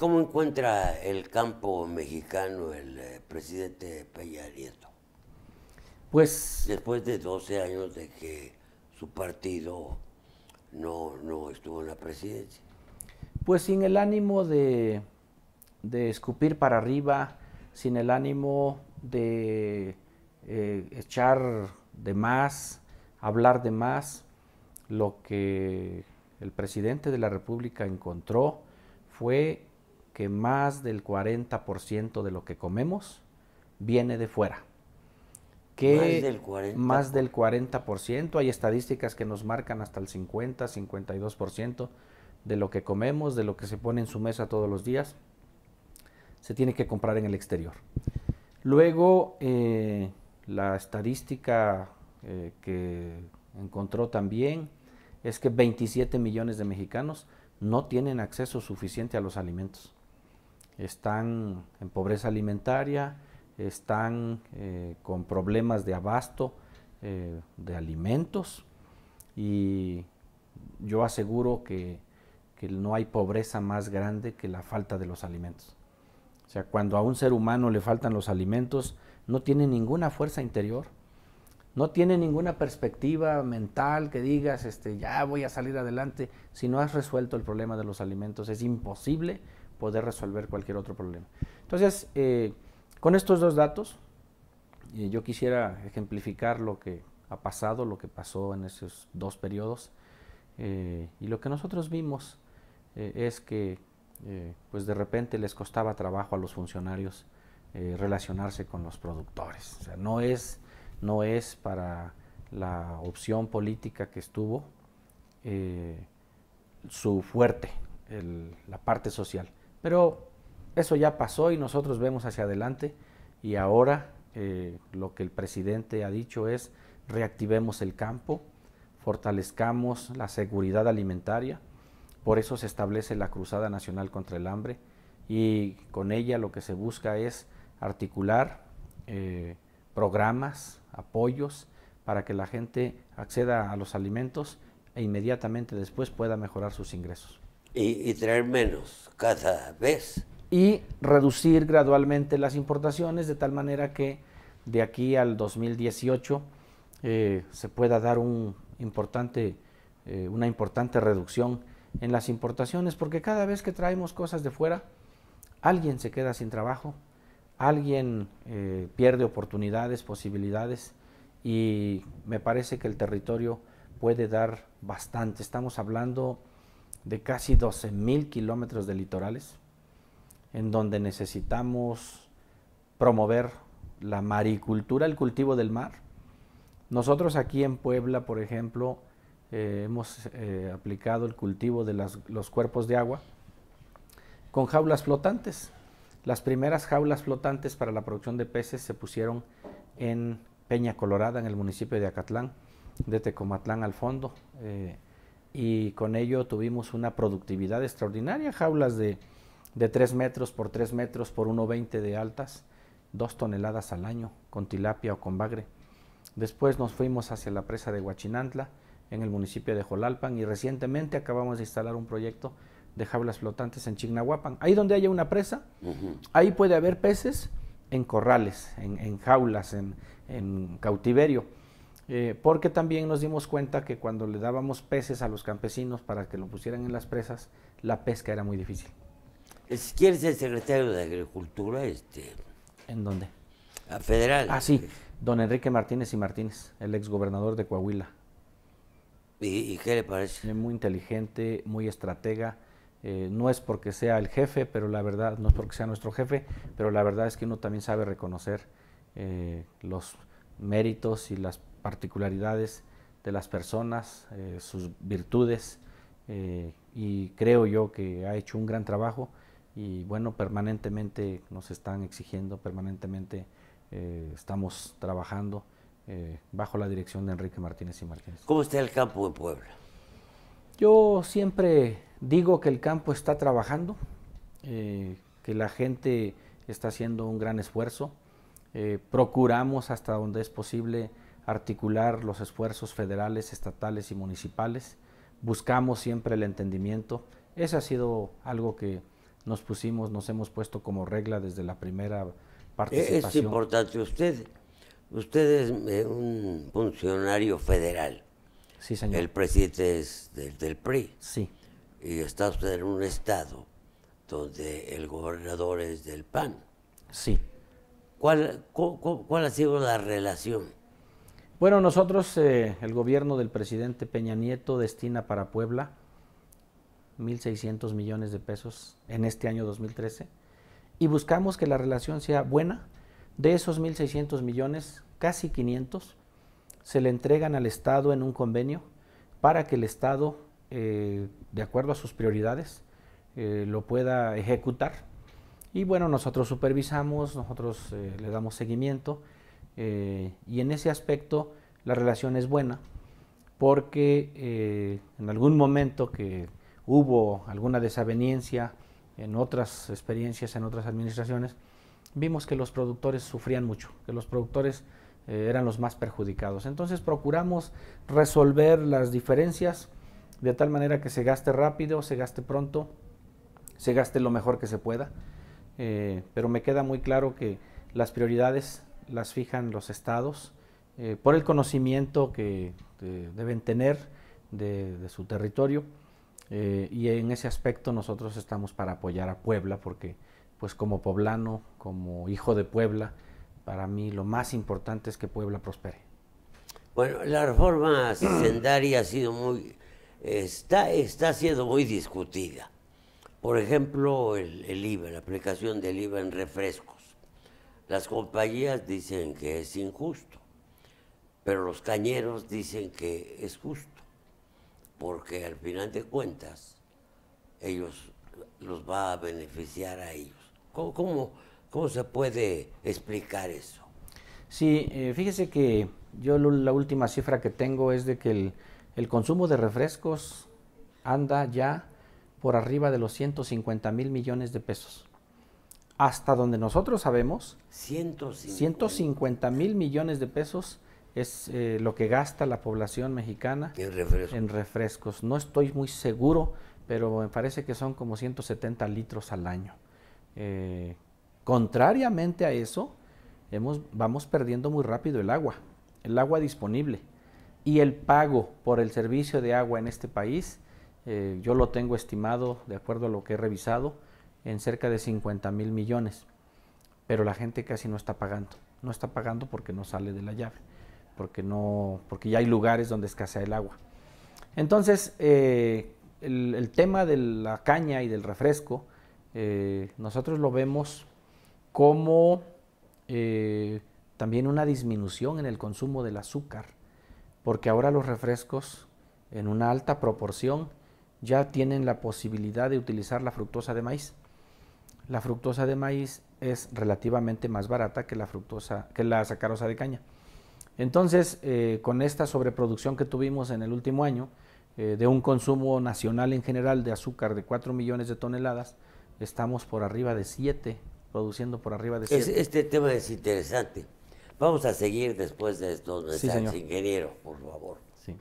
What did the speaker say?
¿Cómo encuentra el campo mexicano el eh, presidente Peña Nieto? Pues. Después de 12 años de que su partido no, estuvo en la presidencia. Pues sin el ánimo de, escupir para arriba, sin el ánimo de eh, echar de más, hablar de más, lo que el presidente de la República encontró fue que más del 40% de lo que comemos viene de fuera. más del 40%. Más del Hay estadísticas que nos marcan hasta el 50, 52% de lo que comemos, de lo que se pone en su mesa todos los días, se tiene que comprar en el exterior. Luego, eh, la estadística eh, que encontró también es que 27 millones de mexicanos no tienen acceso suficiente a los alimentos. Están en pobreza alimentaria, están eh, con problemas de abasto eh, de alimentos y yo aseguro que, que no hay pobreza más grande que la falta de los alimentos. O sea, cuando a un ser humano le faltan los alimentos, no tiene ninguna fuerza interior no tiene ninguna perspectiva mental que digas, este, ya voy a salir adelante. Si no has resuelto el problema de los alimentos, es imposible poder resolver cualquier otro problema. Entonces, eh, con estos dos datos, eh, yo quisiera ejemplificar lo que ha pasado, lo que pasó en esos dos periodos. Eh, y lo que nosotros vimos es que, pues de repente les costaba trabajo a los funcionarios relacionarse con los productores. O sea, no es no es para la opción política que estuvo eh, su fuerte, la parte social. Pero eso ya pasó y nosotros vemos hacia adelante y ahora eh, lo que el presidente ha dicho es reactivemos el campo, fortalezcamos la seguridad alimentaria, por eso se establece la Cruzada Nacional contra el Hambre y con ella lo que se busca es articular eh, programas, apoyos para que la gente acceda a los alimentos e inmediatamente después pueda mejorar sus ingresos. Y, traer menos cada vez. Y reducir gradualmente las importaciones de tal manera que de aquí al 2018 eh, se pueda dar un importante, eh, una importante reducción en las importaciones, porque cada vez que traemos cosas de fuera, alguien se queda sin trabajo, alguien eh, pierde oportunidades, posibilidades y me parece que el territorio puede dar bastante. Estamos hablando de casi 12 mil kilómetros de litorales en donde necesitamos promover la maricultura, el cultivo del mar. Nosotros aquí en Puebla, por ejemplo, eh, hemos eh, aplicado el cultivo de los cuerpos de agua con jaulas flotantes. Las primeras jaulas flotantes para la producción de peces se pusieron en Peña Colorada, en el municipio de Acatlán, de Tecomatlán al fondo, eh, y con ello tuvimos una productividad extraordinaria, jaulas de, de 3 metros por 3 metros por 1,20 de altas, 2 toneladas al año, con tilapia o con bagre. Después nos fuimos hacia la presa de Huachinantla, en el municipio de Jolalpan, y recientemente acabamos de instalar un proyecto de jaulas flotantes en Chignahuapan. Ahí donde haya una presa, ahí puede haber peces en corrales, en, jaulas, en, cautiverio. Eh, porque también nos dimos cuenta que cuando le dábamos peces a los campesinos para que lo pusieran en las presas, la pesca era muy difícil. ¿Quién quieres el secretario de Agricultura, este... ¿En dónde? A federal. Ah, sí, don Enrique Martínez y Martínez, el exgobernador de Coahuila. ¿Y, qué le parece? Muy inteligente, muy estratega, eh, no es porque sea el jefe, pero la verdad, no es porque sea nuestro jefe, pero la verdad es que uno también sabe reconocer eh, los méritos y las particularidades de las personas, eh, sus virtudes, y creo yo que ha hecho un gran trabajo y bueno, permanentemente nos están exigiendo, permanentemente estamos trabajando bajo la dirección de Enrique Martínez y Martínez. ¿Cómo está el campo de Puebla? Yo siempre digo que el campo está trabajando, eh, que la gente está haciendo un gran esfuerzo. Eh, procuramos hasta donde es posible articular los esfuerzos federales, estatales y municipales. Buscamos siempre el entendimiento. Eso ha sido algo que nos pusimos, nos hemos puesto como regla desde la primera participación. Es importante usted, usted es eh, un funcionario federal el presidente es del, PRI. Sí. Y está usted en un estado donde el gobernador es del PAN. Sí. ¿Cuál, cuál ha sido la relación? Bueno, nosotros, eh, el gobierno del presidente Peña Nieto destina para Puebla 1.600 millones de pesos en este año 2013 y buscamos que la relación sea buena. De esos 1.600 millones, casi 500 se le entregan al Estado en un convenio para que el Estado, eh, de acuerdo a sus prioridades, eh, lo pueda ejecutar. Y bueno, nosotros supervisamos, nosotros eh, le damos seguimiento y en ese aspecto la relación es buena porque en algún momento que hubo alguna desaveniencia en otras experiencias, en otras administraciones, vimos que los productores sufrían mucho, que los productores eh, eran los más perjudicados. Entonces procuramos resolver las diferencias de tal manera que se gaste rápido, se gaste pronto, se gaste lo mejor que se pueda. Eh, pero me queda muy claro que las prioridades las fijan los estados eh, por el conocimiento que deben tener de, su territorio. y en ese aspecto nosotros estamos para apoyar a Puebla porque pues como poblano, como hijo de Puebla, para mí lo más importante es que Puebla prospere. Bueno, la reforma hacendaria ha sido muy, está, está siendo muy discutida. Por ejemplo, el, IVA, la aplicación del IVA en refrescos. Las compañías dicen que es injusto, pero los cañeros dicen que es justo, porque al final de cuentas ellos los va a beneficiar a ellos. ¿Cómo, cómo ¿Cómo se puede explicar eso? Sí, eh, fíjese que yo la última cifra que tengo es de que el, consumo de refrescos anda ya por arriba de los 150 mil millones de pesos. Hasta donde nosotros sabemos, 150, mil millones de pesos es eh, lo que gasta la población mexicana en refrescos. No estoy muy seguro, pero me parece que son como 170 litros al año. Eh, Contrariamente a eso, vamos perdiendo muy rápido el agua, el agua disponible. Y el pago por el servicio de agua en este país, eh, yo lo tengo estimado, de acuerdo a lo que he revisado, en cerca de 50 mil millones. Pero la gente casi no está pagando. No está pagando porque no sale de la llave, porque, no, porque ya hay lugares donde escasea el agua. Entonces, eh, el, tema de la caña y del refresco, eh, nosotros lo vemos como eh, también una disminución en el consumo del azúcar, porque ahora los refrescos en una alta proporción ya tienen la posibilidad de utilizar la fructosa de maíz. La fructosa de maíz es relativamente más barata que la fructosa, que la sacarosa de caña. Entonces, eh, con esta sobreproducción que tuvimos en el último año, eh, de un consumo nacional en general de azúcar de 4 millones de toneladas, estamos por arriba de 7 produciendo por arriba de 7. este tema es interesante. Vamos a seguir después de estos mensajes, ingeniero, por favor. Sí.